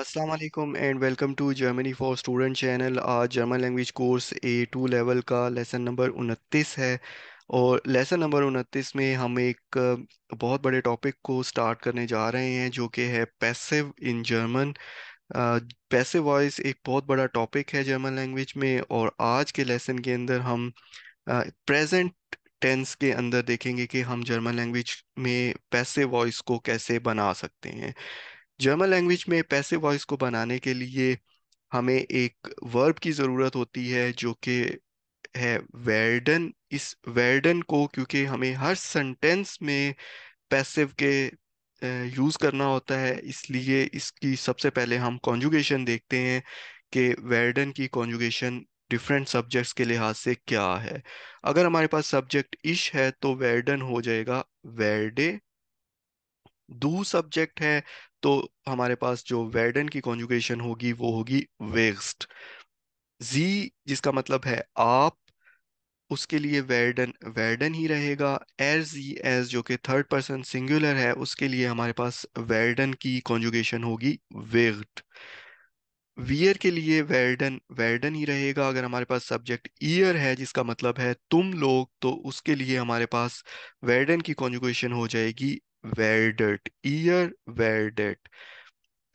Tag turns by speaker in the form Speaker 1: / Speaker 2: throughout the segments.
Speaker 1: अस्सलाम वालेकुम and welcome to Germany for student channel आज German language course A two level का lesson number उनतीस है और लेसन नंबर उनतीस में हम एक बहुत बड़े टॉपिक को स्टार्ट करने जा रहे हैं जो कि है passive in German passive voice एक बहुत बड़ा टॉपिक है जर्मन लैंग्वेज में और आज के लेसन के अंदर हम प्रेजेंट टेंस के अंदर देखेंगे कि हम जर्मन लैंग्वेज में पैसिव वॉइस को कैसे बना सकते हैं जर्मन लैंग्वेज में पैसे वॉइस को बनाने के लिए हमें एक वर्ब की ज़रूरत होती है जो कि है वेर्डन इस वेर्डन को क्योंकि हमें हर सेंटेंस में पैसिव के यूज़ करना होता है इसलिए इसकी सबसे पहले हम कॉन्जुगेशन देखते हैं कि वेर्डन की कॉन्जुगेशन डिफरेंट सब्जेक्ट्स के लिहाज से क्या है अगर हमारे पास सब्जेक्ट इश है तो वेर्डन हो जाएगा वेर्डे दू सब्जेक्ट है तो हमारे पास जो वेडन की कॉन्जुगेशन होगी वो होगी वेस्ट जी जिसका मतलब है आप उसके लिए वेडन वेडन ही रहेगा एज जी एज जो कि थर्ड पर्सन सिंगुलर है उसके लिए हमारे पास वेर्डन की कॉन्जुगेशन होगी वेर्ड वियर के लिए वेर्डन वेर्डन ही रहेगा अगर हमारे पास सब्जेक्ट ईयर है जिसका मतलब है तुम लोग तो उसके लिए हमारे पास वेर्डन की कॉन्जुगेशन हो जाएगी werdet ईयर werdet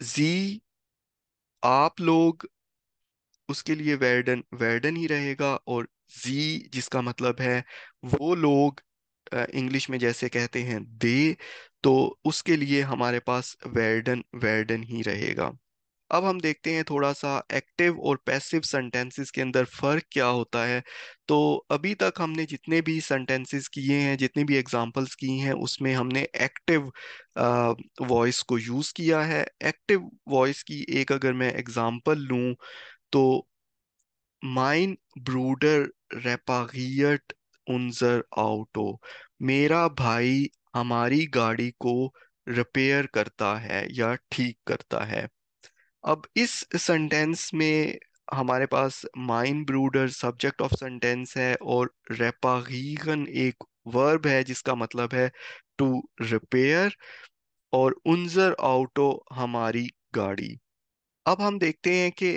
Speaker 1: जी आप लोग उसके लिए वर्डन वेर्डन ही रहेगा और जी जिसका मतलब है वो लोग इंग्लिश में जैसे कहते हैं दे तो उसके लिए हमारे पास वर्डन वर्डन ही रहेगा अब हम देखते हैं थोड़ा सा एक्टिव और पैसिव सेंटेंसेस के अंदर फ़र्क क्या होता है तो अभी तक हमने जितने भी सेंटेंसेस किए हैं जितने भी एग्जांपल्स की हैं उसमें हमने एक्टिव वॉइस को यूज़ किया है एक्टिव वॉइस की एक अगर मैं एग्जांपल लूँ तो माइन ब्रूडर रेपागियट उन्जर आउटो मेरा भाई हमारी गाड़ी को रिपेयर करता है या ठीक करता है अब इस सेंटेंस में हमारे पास माइन ब्रूडर सब्जेक्ट ऑफ सेंटेंस है और रेपागीगन एक वर्ब है जिसका मतलब है टू रिपेयर और उनजर आउटो हमारी गाड़ी अब हम देखते हैं कि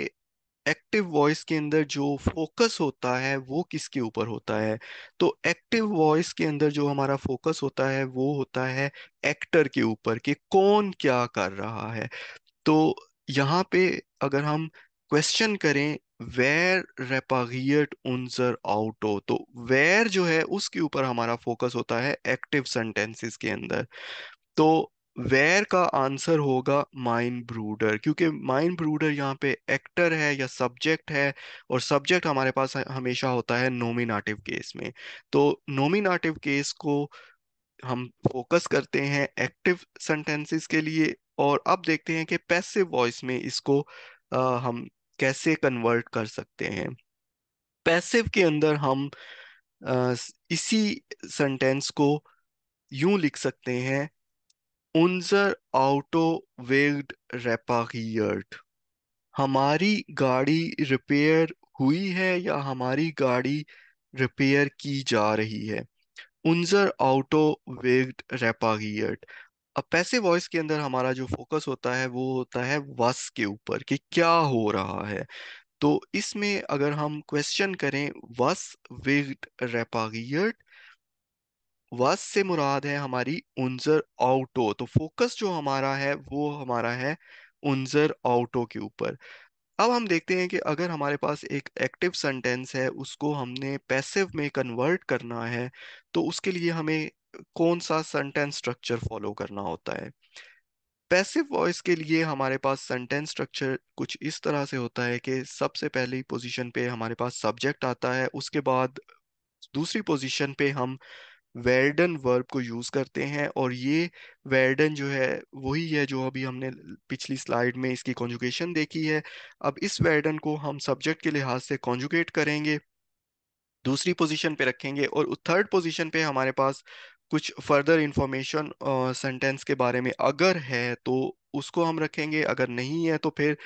Speaker 1: एक्टिव वॉइस के अंदर जो फोकस होता है वो किसके ऊपर होता है तो एक्टिव वॉइस के अंदर जो हमारा फोकस होता है वो होता है एक्टर के ऊपर कि कौन क्या कर रहा है तो यहाँ पे अगर हम क्वेश्चन करें वेर रेपागियट उनजर आउटो तो वेर जो है उसके ऊपर हमारा फोकस होता है एक्टिव सेंटेंसेस के अंदर तो वेर का आंसर होगा माइन ब्रूडर क्योंकि माइन ब्रूडर यहाँ पे एक्टर है या सब्जेक्ट है और सब्जेक्ट हमारे पास हमेशा होता है नोमिनाटिव केस में तो नोमिनाटिव केस को हम फोकस करते हैं एक्टिव सेंटेंसेस के लिए और अब देखते हैं कि पैसिव वॉइस में इसको आ, हम कैसे कन्वर्ट कर सकते हैं पैसिव के अंदर हम आ, इसी सेंटेंस को यूं लिख सकते हैं उन्जर आउटो वेग्ड रेपाट हमारी गाड़ी रिपेयर हुई है या हमारी गाड़ी रिपेयर की जा रही है उन्जर आउटो वेग्ड रेपागियट अब पैसे वॉइस के अंदर हमारा जो फोकस होता है वो होता है वस के ऊपर कि क्या हो रहा है तो इसमें अगर हम क्वेश्चन करें वस वेग्ड रेपागियट वस से मुराद है हमारी उन्जर आउटो तो फोकस जो हमारा है वो हमारा है उन्जर आउटो के ऊपर अब हम देखते हैं कि अगर हमारे पास एक एक्टिव सेंटेंस है उसको हमने पैसिव में कन्वर्ट करना है तो उसके लिए हमें कौन सा सेंटेंस स्ट्रक्चर फॉलो करना होता है पैसिव वॉइस के लिए हमारे पास सेंटेंस स्ट्रक्चर कुछ इस तरह से होता है कि सबसे पहली पोजीशन पे हमारे पास सब्जेक्ट आता है उसके बाद दूसरी पोजीशन पे हम वेर्डन वर्ब को यूज करते हैं और ये वेर्डन जो है वही है जो अभी हमने पिछली स्लाइड में इसकी कॉन्जुकेशन देखी है अब इस वेर्डन को हम सब्जेक्ट के लिहाज से कॉन्जुकेट करेंगे दूसरी पोजीशन पे रखेंगे और थर्ड पोजीशन पे हमारे पास कुछ फर्दर इंफॉर्मेशन सेंटेंस के बारे में अगर है तो उसको हम रखेंगे अगर नहीं है तो फिर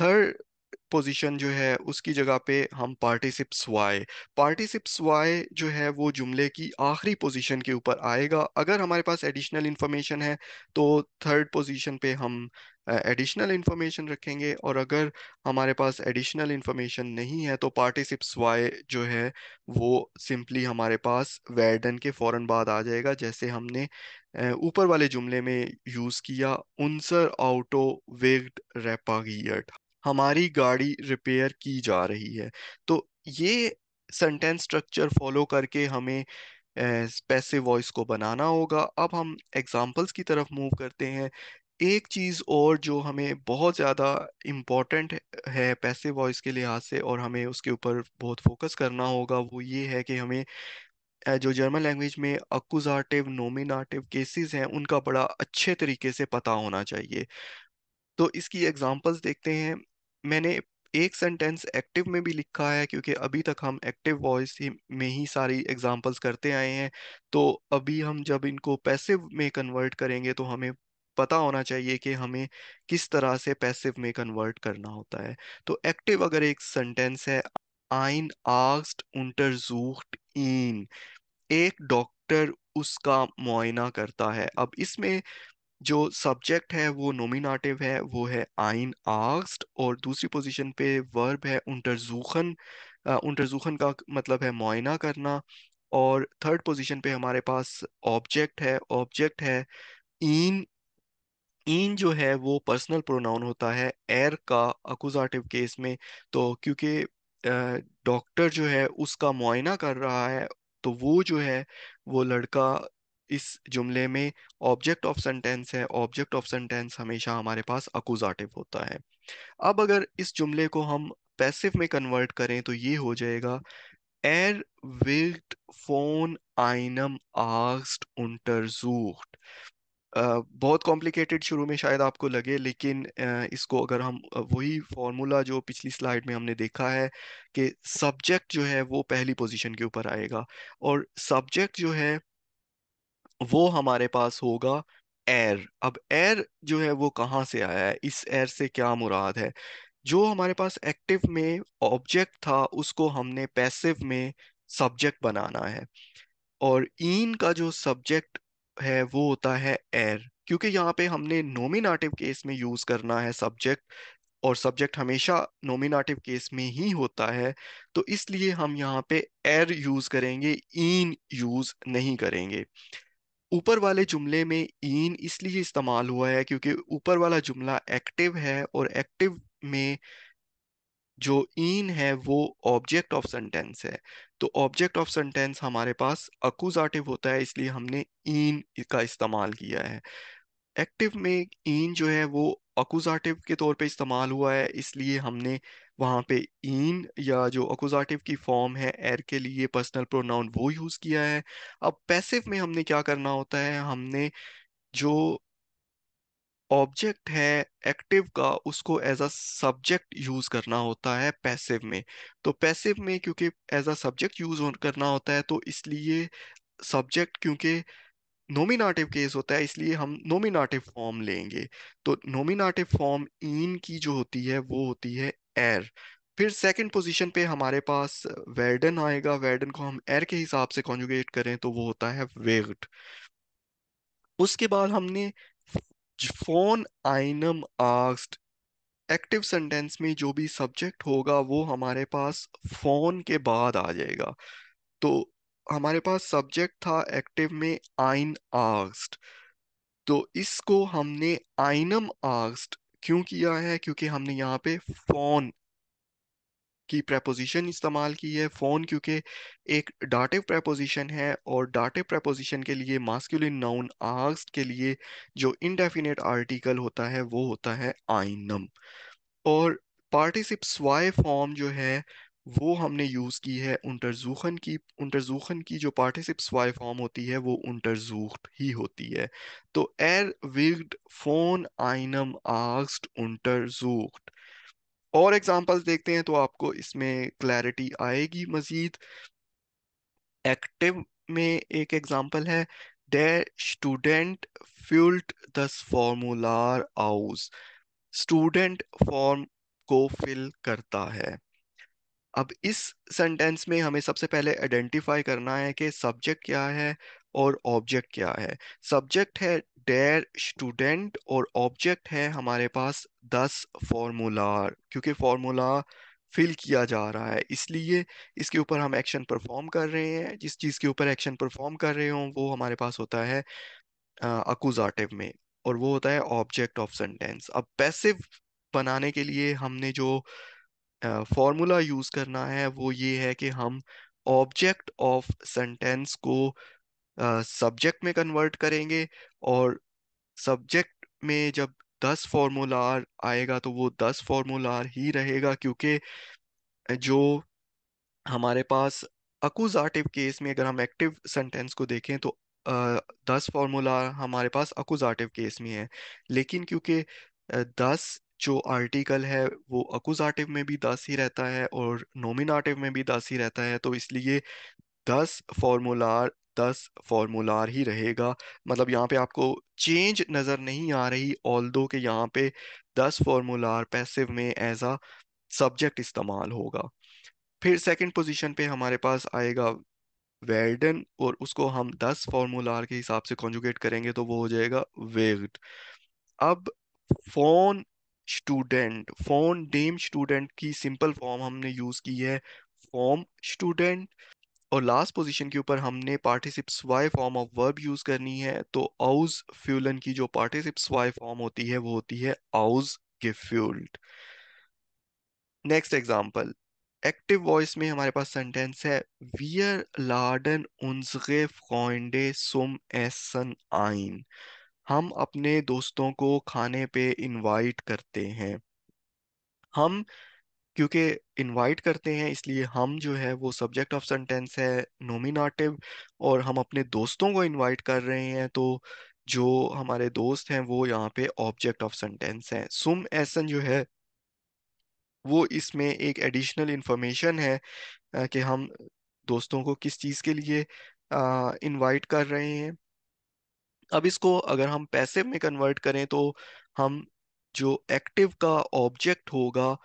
Speaker 1: थर्ड पोजीशन जो है उसकी जगह पे हम पार्टिसिप्स वाई पार्टिसिप्स वाई जो है वो जुमले की आखिरी पोजीशन के ऊपर आएगा अगर हमारे पास एडिशनल इन्फॉर्मेशन है तो थर्ड पोजीशन पे हम एडिशनल इन्फॉर्मेशन रखेंगे और अगर हमारे पास एडिशनल इन्फॉर्मेशन नहीं है तो पार्टिसिप्स वाई जो है वो सिंपली हमारे पास वेडन के फौरन बाद आ जाएगा जैसे हमने ऊपर वाले जुमले में यूज़ किया उनसर आउटो वेग्ड रेपागियट हमारी गाड़ी रिपेयर की जा रही है तो ये सेंटेंस स्ट्रक्चर फॉलो करके हमें पैसे वॉइस को बनाना होगा अब हम एग्जांपल्स की तरफ मूव करते हैं एक चीज़ और जो हमें बहुत ज़्यादा इम्पॉर्टेंट है पैसे वॉइस के लिहाज से और हमें उसके ऊपर बहुत फोकस करना होगा वो ये है कि हमें जो जर्मन लैंग्वेज में अक्यूजाटिव नोमिनाटिव केसेस हैं उनका बड़ा अच्छे तरीके से पता होना चाहिए तो इसकी एग्जांपल्स देखते हैं मैंने एक सेंटेंस एक्टिव में भी लिखा है क्योंकि अभी तक हम एक्टिव वॉइस में ही सारी एग्जांपल्स करते आए हैं तो अभी हम जब इनको पैसिव में कन्वर्ट करेंगे तो हमें पता होना चाहिए कि हमें किस तरह से पैसिव में कन्वर्ट करना होता है तो एक्टिव अगर एक सेंटेंस है आइन आस्ट उन्टरजूख्ट इन एक डॉक्टर उसका मुआयना करता है अब इसमें जो सब्जेक्ट है वो नोमिनाटिव है वो है आइन आस्ट और दूसरी पोजीशन पे वर्ब है उन्टरजूखन उन्टरजूखन का मतलब है मुआना करना और थर्ड पोजीशन पे हमारे पास ऑब्जेक्ट है ऑब्जेक्ट है इन इन जो है वो पर्सनल प्रोनाउन होता है एर का अकुजाटिव केस में तो क्योंकि डॉक्टर जो है उसका मुआयना कर रहा है तो वो जो है वो लड़का इस जुमले में ऑब्जेक्ट ऑफ सेंटेंस है ऑब्जेक्ट ऑफ सेंटेंस हमेशा हमारे पास अकोजाटिव होता है अब अगर इस जुमले को हम पैसिव में कन्वर्ट करें तो ये हो जाएगा एर विल्ट फोन आइनम आस्ट उन्टरजूट Uh, बहुत कॉम्प्लिकेटेड शुरू में शायद आपको लगे लेकिन uh, इसको अगर हम uh, वही फॉर्मूला जो पिछली स्लाइड में हमने देखा है कि सब्जेक्ट जो है वो पहली पोजीशन के ऊपर आएगा और सब्जेक्ट जो है वो हमारे पास होगा एयर अब एयर जो है वो कहाँ से आया है इस एयर से क्या मुराद है जो हमारे पास एक्टिव में ऑब्जेक्ट था उसको हमने पैसिव में सब्जेक्ट बनाना है और इन का जो सब्जेक्ट है वो होता है एयर क्योंकि यहाँ पे हमने नोमिनाटिव केस में यूज करना है सब्जेक्ट और सब्जेक्ट हमेशा नोमिनाटिव केस में ही होता है तो इसलिए हम यहाँ पे एयर यूज करेंगे इन यूज नहीं करेंगे ऊपर वाले जुमले में इन इसलिए इस्तेमाल हुआ है क्योंकि ऊपर वाला जुमला एक्टिव है और एक्टिव में जो इन है वो ऑब्जेक्ट ऑफ सेंटेंस है तो ऑब्जेक्ट ऑफ सेंटेंस हमारे पास अकूजाटिव होता है इसलिए हमने इन का इस्तेमाल किया है एक्टिव में इन जो है वो अकूजाटिव के तौर पे इस्तेमाल हुआ है इसलिए हमने वहाँ पे इन या जो अकोजाटिव की फॉर्म है एर er के लिए पर्सनल प्रोनाउन वो यूज़ किया है अब पैसिव में हमने क्या करना होता है हमने जो ऑब्जेक्ट है एक्टिव का उसको एज अ सब्जेक्ट यूज करना होता है पैसिव में तो पैसिव में क्योंकि एज अ सब्जेक्ट यूज करना होता है तो इसलिए सब्जेक्ट क्योंकि नोमिनाटिव केस होता है इसलिए हम नोमिनाटिव फॉर्म लेंगे तो नोमिनाटिव फॉर्म इन की जो होती है वो होती है एयर फिर सेकंड पोजीशन पे हमारे पास वेर्डन आएगा वेर्डन को हम एयर के हिसाब से कॉन्जुगेट करें तो वो होता है वेग्ड उसके बाद हमने फोन आइनम आस्ट एक्टिव सेंटेंस में जो भी सब्जेक्ट होगा वो हमारे पास फोन के बाद आ जाएगा तो हमारे पास सब्जेक्ट था एक्टिव में आइन आस्ट तो इसको हमने आइनम आस्ट क्यों किया है क्योंकि हमने यहाँ पे फोन की प्रेपोजिशन इस्तेमाल की है फोन क्योंकि एक डाटिव प्रेपोजिशन है और डाटिव प्रेपोजिशन के लिए मास्कुलिन नाउन आग के लिए जो इनडेफिनेट आर्टिकल होता है वो होता है आइनम और पार्टिसिप्स वाई फॉर्म जो है वो हमने यूज़ की है उन्टरजूखन की उन्टरजूखन की जो पार्टिसिप्स वाई फॉर्म होती है वो उन्टरजूख ही होती है तो एर विग्ड फोन आइनम आस्ट उन्टरजूख्ट और एग्जांपल्स देखते हैं तो आपको इसमें क्लैरिटी आएगी मज़ीद एक्टिव में एक एग्जांपल है der स्टूडेंट फिल्ड दस फॉर्मूलार आउस स्टूडेंट फॉर्म को फिल करता है अब इस सेंटेंस में हमें सबसे पहले आइडेंटिफाई करना है कि सब्जेक्ट क्या है और ऑब्जेक्ट क्या है सब्जेक्ट है डेयर स्टूडेंट और ऑब्जेक्ट है हमारे पास दस फॉर्मूला क्योंकि फॉर्मूला फिल किया जा रहा है इसलिए इसके ऊपर हम एक्शन परफॉर्म कर रहे हैं जिस चीज़ के ऊपर एक्शन परफॉर्म कर रहे हों वो हमारे पास होता है अकुजाटिव में और वो होता है ऑब्जेक्ट ऑफ सेंटेंस अब पैसिव बनाने के लिए हमने जो uh, फॉर्मूला यूज करना है वो ये है कि हम ऑब्जेक्ट ऑफ सेंटेंस को सब्जेक्ट uh, में कन्वर्ट करेंगे और सब्जेक्ट में जब दस फॉर्मूलार आएगा तो वो दस फॉर्मूलार ही रहेगा क्योंकि जो हमारे पास अकुजाटिव केस में अगर हम एक्टिव सेंटेंस को देखें तो दस फॉर्मूला हमारे पास अकुजाटिव केस में है लेकिन क्योंकि दस जो आर्टिकल है वो अकुजाटिव में भी दस ही रहता है और नोमिनाटिव में भी दस ही रहता है तो इसलिए दस फॉर्मूलार दस फॉर्मूलार ही रहेगा मतलब यहाँ पे आपको चेंज नज़र नहीं आ रही ऑल दो के यहाँ पे दस फॉर्मूलार पैसिव में एज आ सब्जेक्ट इस्तेमाल होगा फिर सेकंड पोजीशन पे हमारे पास आएगा वेल्डन और उसको हम दस फॉर्मूलार के हिसाब से कॉन्जुगेट करेंगे तो वो हो जाएगा वेग्ड अब फोन स्टूडेंट फोन नेम स्टूडेंट की सिंपल फॉर्म हमने यूज की है फॉर्म स्टूडेंट और लास्ट पोजीशन के ऊपर हमने पार्टिसिप्स वाई फॉर्म ऑफ वर्ब यूज करनी है तो आउज फ्यूलन की जो पार्टिसिप्स वाई फॉर्म होती है वो होती है आउज गिफ्यूल्ड नेक्स्ट एग्जांपल एक्टिव वॉइस में हमारे पास सेंटेंस है वियर लाडन उन्सगे फ्रॉइंडे सुम एसन आइन हम अपने दोस्तों को खाने पे इनवाइट करते हैं हम क्योंकि इनवाइट करते हैं इसलिए हम जो है वो सब्जेक्ट ऑफ सेंटेंस है नोमिनाटिव और हम अपने दोस्तों को इनवाइट कर रहे हैं तो जो हमारे दोस्त हैं वो यहाँ पे ऑब्जेक्ट ऑफ सेंटेंस हैं सुम एसन जो है वो इसमें एक एडिशनल इंफॉर्मेशन है कि हम दोस्तों को किस चीज़ के लिए इनवाइट कर रहे हैं अब इसको अगर हम पैसिव में कन्वर्ट करें तो हम जो एक्टिव का ऑब्जेक्ट होगा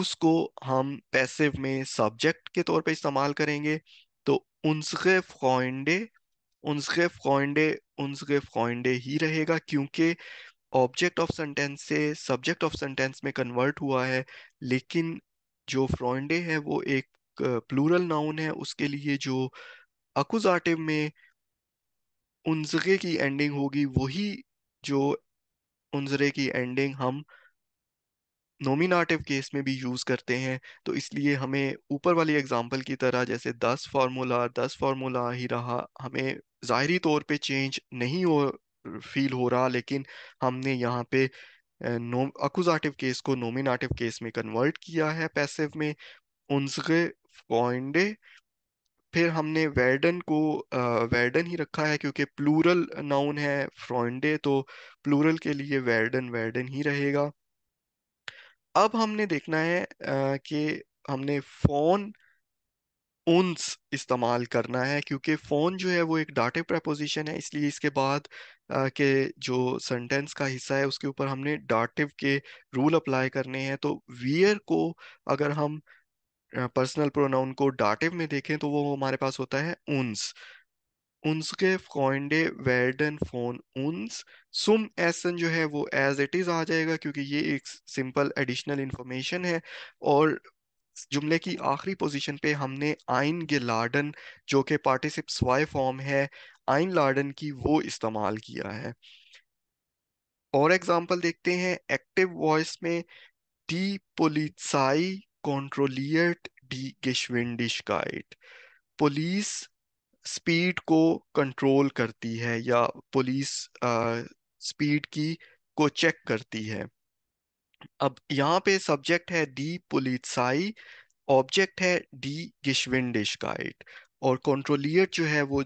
Speaker 1: उसको हम पैसिव में सब्जेक्ट के तौर पे इस्तेमाल करेंगे तो उनके फ्रॉइंडे फ्रॉइंडे फ्रॉइंडे ही रहेगा क्योंकि ऑब्जेक्ट ऑफ सेंटेंस से सब्जेक्ट ऑफ सेंटेंस में कन्वर्ट हुआ है लेकिन जो फ्रॉइंडे है वो एक प्लूरल नाउन है उसके लिए जो अकुजाटिव में उनजरे की एंडिंग होगी वही जो उनजरे की एंडिंग हम नोमिनाटिव केस में भी यूज़ करते हैं तो इसलिए हमें ऊपर वाली एग्जांपल की तरह जैसे दस फार्मूला दस फार्मूला ही रहा हमें ज़ाहरी तौर पे चेंज नहीं हो फील हो रहा लेकिन हमने यहाँ पे नो अकुजाटिव केस को नोमिनाटिव केस में कन्वर्ट किया है पैसिव में उनसगे फॉइंडे फिर हमने वेर्डन को वेर्डन ही रखा है क्योंकि प्लूरल नाउन है फ्रॉन्डे तो प्लूरल के लिए वेर्डन वेर्डन ही रहेगा अब हमने देखना है कि हमने फोन उन्स इस्तेमाल करना है क्योंकि फ़ोन जो है वो एक डाटे प्रपोजिशन है इसलिए इसके बाद के जो सेंटेंस का हिस्सा है उसके ऊपर हमने डाटिव के रूल अप्लाई करने हैं तो वियर को अगर हम पर्सनल प्रोनाउन को डाटिव में देखें तो वो हमारे पास होता है उन्स उन्स के फॉइंडे वेर्डन फोन उन्स सुम एसन जो है वो एज इट इज आ जाएगा क्योंकि ये एक सिंपल एडिशनल इंफॉर्मेशन है और जुमले की आखिरी पोजीशन पे हमने आइन गिलाडन जो कि पार्टिसिप स्वाय फॉर्म है आइन लार्डन की वो इस्तेमाल किया है और एग्जांपल देखते हैं एक्टिव वॉइस में डी पोलिसाई kontrolliert die Geschwindigkeit police speed को कंट्रोल करती है या पुलिस स्पीड की को चेक करती है अब यहाँ पे सब्जेक्ट है डी पुलिसाई ऑब्जेक्ट है डी गाइड और कंट्रोलियर जो है वो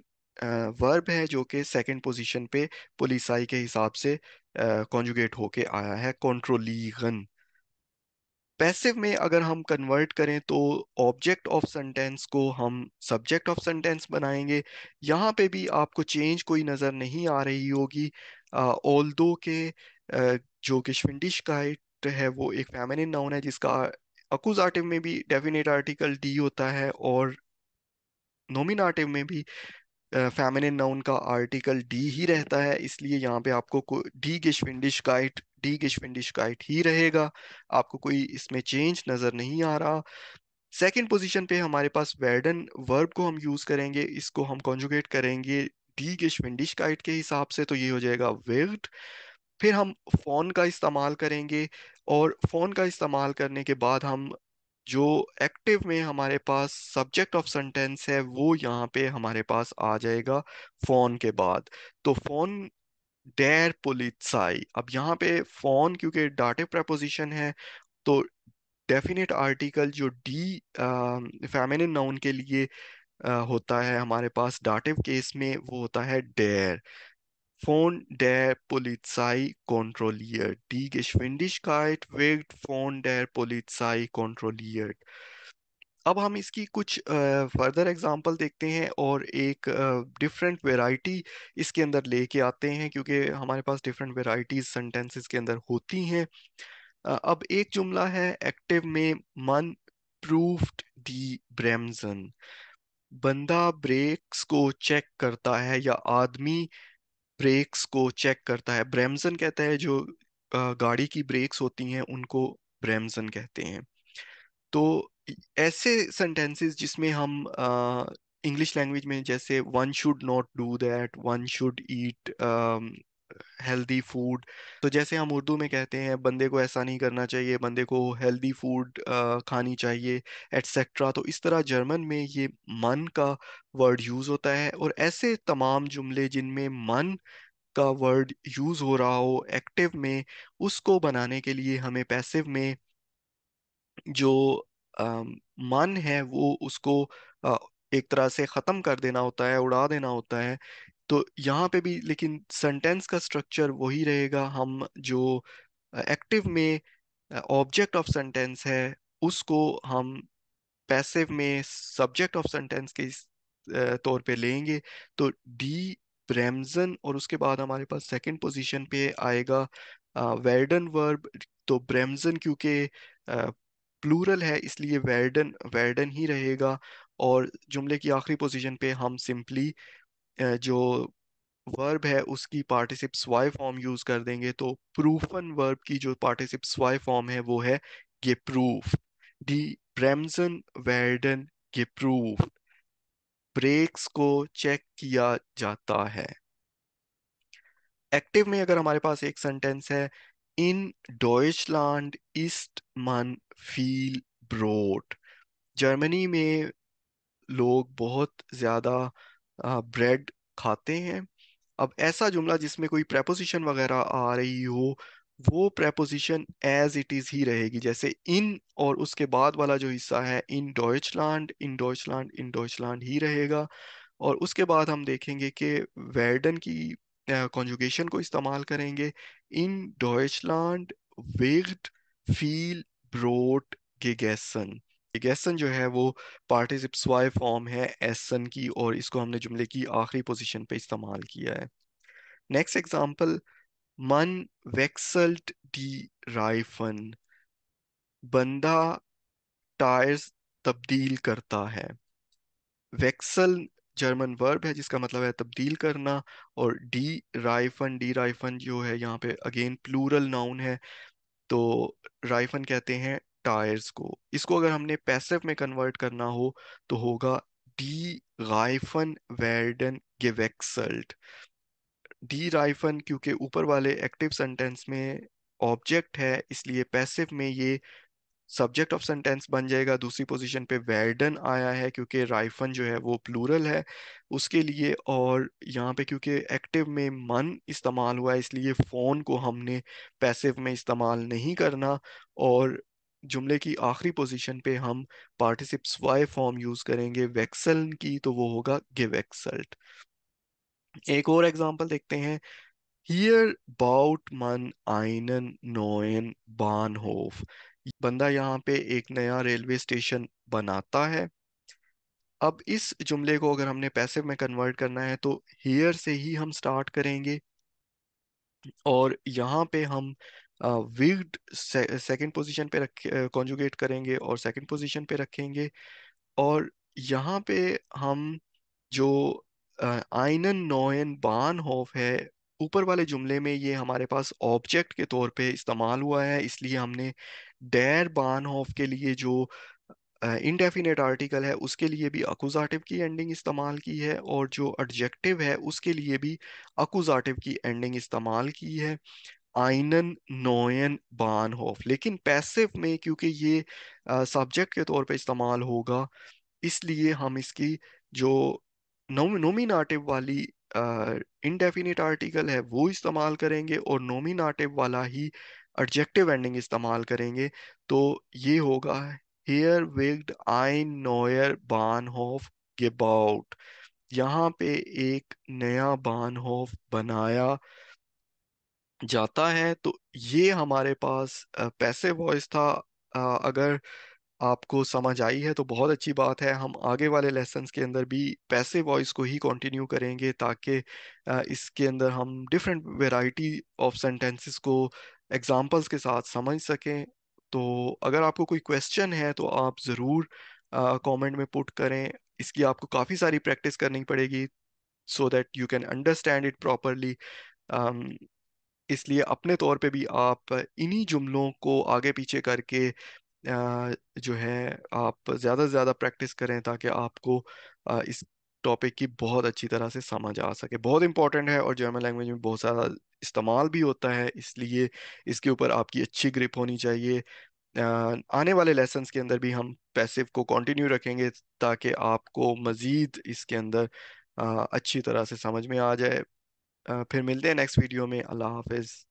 Speaker 1: वर्ब है जो कि सेकंड पोजीशन पे पुलिसाई के हिसाब से कॉन्जुगेट होके आया है कंट्रोलीगन पैसिव में अगर हम कन्वर्ट करें तो ऑब्जेक्ट ऑफ सेंटेंस को हम सब्जेक्ट ऑफ सेंटेंस बनाएंगे यहाँ पे भी आपको चेंज कोई नज़र नहीं आ रही होगी ऑल दो के जो किशविंडिश काइट है वो एक फैमिनिन नाउन है जिसका आर्टिव में भी डेफिनेट आर्टिकल डी होता है और नोमिनाटिव में भी फैमिनिन नाउन का आर्टिकल डी ही रहता है इसलिए यहाँ पे आपको डी गिशविंडिश काइट डी गिशविंडिश का ही रहेगा आपको कोई इसमें चेंज नज़र नहीं आ रहा सेकेंड पोजिशन पे हमारे पास वर्डन वर्ब को हम यूज़ करेंगे इसको हम कॉन्जुगेट करेंगे डी गिशविंडिश काइट के हिसाब से तो ये हो जाएगा वेड फिर हम फोन का इस्तेमाल करेंगे और फोन का इस्तेमाल करने के बाद हम जो एक्टिव में हमारे पास सब्जेक्ट ऑफ सेंटेंस है वो यहाँ पे हमारे पास आ जाएगा फोन के बाद तो फोन डेर पोलिसाई अब यहाँ पे फोन क्योंकि डाटे प्रपोजिशन है तो डेफिनेट आर्टिकल जो डी फैमिन नाउन के लिए आ, होता है हमारे पास डाटिव केस में वो होता है डेर फोन डेर पोलिसाई कॉन्ट्रोलियर डी गिश्विंडिश काइट फोन डेर पोलिसाई कंट्रोलियर अब हम इसकी कुछ फर्दर एग्जांपल देखते हैं और एक डिफरेंट वैरायटी इसके अंदर लेके आते हैं क्योंकि हमारे पास डिफरेंट वेराइटीज सेंटेंसेस के अंदर होती हैं अब एक जुमला है एक्टिव में मन प्रूफ्ड दी ब्रेमजन बंदा ब्रेक्स को चेक करता है या आदमी ब्रेक्स को चेक करता है ब्रेमजन कहता है जो गाड़ी की ब्रेक्स होती हैं उनको ब्रेमजन कहते हैं तो ऐसे सेंटेंसेस जिसमें हम इंग्लिश लैंग्वेज में जैसे one should not do that one should eat healthy food तो जैसे हम उर्दू में कहते हैं बंदे को ऐसा नहीं करना चाहिए बंदे को हेल्दी फूड खानी चाहिए एट्सेट्रा तो इस तरह जर्मन में ये मन का वर्ड यूज़ होता है और ऐसे तमाम जुमले जिनमें मन का वर्ड यूज़ हो रहा हो एक्टिव में उसको बनाने के लिए हमें पैसिव में जो मन है वो उसको एक तरह से ख़त्म कर देना होता है उड़ा देना होता है तो यहाँ पे भी लेकिन सेंटेंस का स्ट्रक्चर वही रहेगा हम जो एक्टिव में ऑब्जेक्ट ऑफ सेंटेंस है उसको हम पैसिव में सब्जेक्ट ऑफ सेंटेंस के तौर पे लेंगे तो डी ब्रेमजन और उसके बाद हमारे पास सेकंड पोजीशन पे आएगा वेर्डन वर्ब तो ब्रेमजन क्योंकि प्लूरल है इसलिए वर्डन वर्डन ही रहेगा और जुमले की आखिरी पोजीशन पे हम सिंपली जो वर्ब है उसकी पार्टिसिप स्वाई फॉर्म यूज कर देंगे तो प्रूफन वर्ब की जो पार्टिसिप स्वाई फॉर्म है वो है गे प्रूफ डी ब्रेमसन वर्डन गे प्रूफ ब्रेक्स को चेक किया जाता है एक्टिव में अगर हमारे पास एक सेंटेंस है In Deutschland ist man viel ब्रोड जर्मनी में लोग बहुत ज़्यादा ब्रेड खाते हैं अब ऐसा जुमला जिसमें कोई प्रेपोजिशन वगैरह आ रही हो वो प्रेपोजिशन एज इट इज़ ही रहेगी जैसे इन और उसके बाद वाला जो हिस्सा है इन डॉयचलैंड इन डॉयचलैंड इन डॉयचलैंड ही रहेगा और उसके बाद हम देखेंगे कि वेर्डन की कॉन्जुगेशन को इस्तेमाल करेंगे इन डॉयचलैंड वेग्ड फील ब्रोट गेगेसन गेगेसन जो है वो पार्टिसिप्स स्वाय फॉर्म है एसन की और इसको हमने जुमले की आखिरी पोजीशन पे इस्तेमाल किया है नेक्स्ट एग्जांपल मन वेक्सल्ट डी राइफन बंदा टायर्स तब्दील करता है वेक्सल जर्मन वर्ब है जिसका मतलब है तब्दील करना और डी राइफन डी राइफन जो है यहाँ पे अगेन प्लूरल नाउन है तो राइफन कहते हैं टायर्स को इसको अगर हमने पैसिव में कन्वर्ट करना हो तो होगा डी राइफन वेर्डन गिवेक्सल्ट डी राइफन क्योंकि ऊपर वाले एक्टिव सेंटेंस में ऑब्जेक्ट है इसलिए पैसिव में ये सब्जेक्ट ऑफ सेंटेंस बन जाएगा दूसरी पोजीशन पे वेर्डन आया है क्योंकि राइफन जो है वो प्लूरल है उसके लिए और यहाँ पे क्योंकि एक्टिव में मन इस्तेमाल हुआ है इसलिए फ़ोन को हमने पैसिव में इस्तेमाल नहीं करना और जुमले की आखिरी पोजीशन पे हम पार्टिसिप्स वाई फॉर्म यूज़ करेंगे वैक्सल की तो वो होगा गिव एक्सल्ट एक और एग्जाम्पल देखते हैं Here about man einen नोएन Bahnhof. बंदा यहाँ पे एक नया रेलवे स्टेशन बनाता है अब इस जुमले को अगर हमने पैसिव में कन्वर्ट करना है तो हेयर से ही हम स्टार्ट करेंगे और यहाँ पे हम विग्ड सेकंड पोजीशन पे रख कॉन्जुगेट करेंगे और सेकंड पोजीशन पे रखेंगे और यहाँ पे हम जो आइनन नोयन बान होफ है ऊपर वाले जुमले में ये हमारे पास ऑब्जेक्ट के तौर पे इस्तेमाल हुआ है इसलिए हमने डेर बान ऑफ के लिए जो इनडेफिनेट आर्टिकल है उसके लिए भी अकुजाटिव की एंडिंग इस्तेमाल की है और जो एडजेक्टिव है उसके लिए भी अकुजाटिव की एंडिंग इस्तेमाल की है आइनन नोयन बान होफ लेकिन पैसिव में क्योंकि ये सब्जेक्ट के तौर पे इस्तेमाल होगा इसलिए हम इसकी जो नोमिनाटिव वाली इनडेफिनेट आर्टिकल है वो इस्तेमाल करेंगे और नोमिनाटिव वाला ही एडजेक्टिव एंडिंग इस्तेमाल करेंगे तो ये होगा हेयर विग्ड आई नोयर बान होफ गिबाउट यहाँ पे एक नया बान होफ बनाया जाता है तो ये हमारे पास पैसे वॉइस था अगर आपको समझ आई है तो बहुत अच्छी बात है हम आगे वाले लेसन के अंदर भी पैसे वॉइस को ही कंटिन्यू करेंगे ताकि इसके अंदर हम डिफरेंट वेराइटी ऑफ सेंटेंसेस को एग्जाम्पल्स के साथ समझ सकें तो अगर आपको कोई क्वेश्चन है तो आप ज़रूर कमेंट में पुट करें इसकी आपको काफ़ी सारी प्रैक्टिस करनी पड़ेगी so that you can understand it properly इसलिए अपने तौर पे भी आप इन्हीं जुमलों को आगे पीछे करके जो है आप ज़्यादा से ज़्यादा प्रैक्टिस करें ताकि आपको इस टॉपिक की बहुत अच्छी तरह से समझ आ सके बहुत इंपॉर्टेंट है और जर्मन लैंग्वेज में बहुत सारा इस्तेमाल भी होता है इसलिए इसके ऊपर आपकी अच्छी ग्रिप होनी चाहिए आने वाले लेसन के अंदर भी हम पैसिव को कंटिन्यू रखेंगे ताकि आपको मज़ीद इसके अंदर अच्छी तरह से समझ में आ जाए फिर मिलते हैं नेक्स्ट वीडियो में अल्लाह हाफिज़